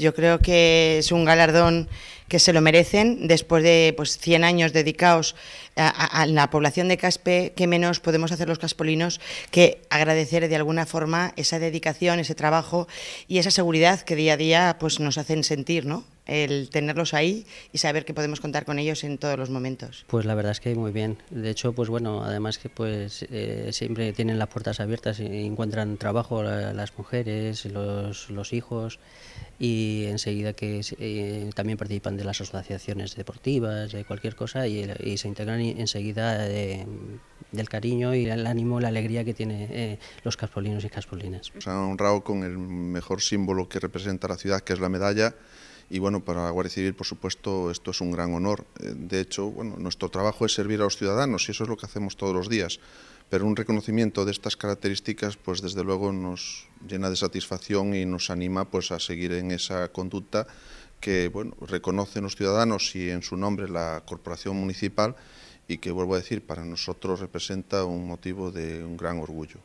Yo creo que es un galardón que se lo merecen después de pues, 100 años dedicados a, la población de Caspe, qué menos podemos hacer los caspolinos que agradecer de alguna forma esa dedicación, ese trabajo y esa seguridad que día a día pues, nos hacen sentir, ¿no? el tenerlos ahí y saber que podemos contar con ellos en todos los momentos. Pues la verdad es que muy bien. De hecho, pues bueno, además que pues eh, siempre tienen las puertas abiertas y encuentran trabajo eh, las mujeres, los, hijos y enseguida que eh, también participan de las asociaciones deportivas, de cualquier cosa y, se integran enseguida del cariño y el ánimo, la alegría que tienen los caspolinos y caspolinas. Se han honrado con el mejor símbolo que representa la ciudad, que es la medalla y bueno, para la Guardia Civil, por supuesto, esto es un gran honor. Eh, de hecho, bueno, nuestro trabajo es servir a los ciudadanos y eso es lo que hacemos todos los días. Pero un reconocimiento de estas características, pues desde luego nos llena de satisfacción y nos anima pues, a seguir en esa conducta que bueno, reconocen los ciudadanos y en su nombre la Corporación Municipal y que, vuelvo a decir, para nosotros representa un motivo de un gran orgullo.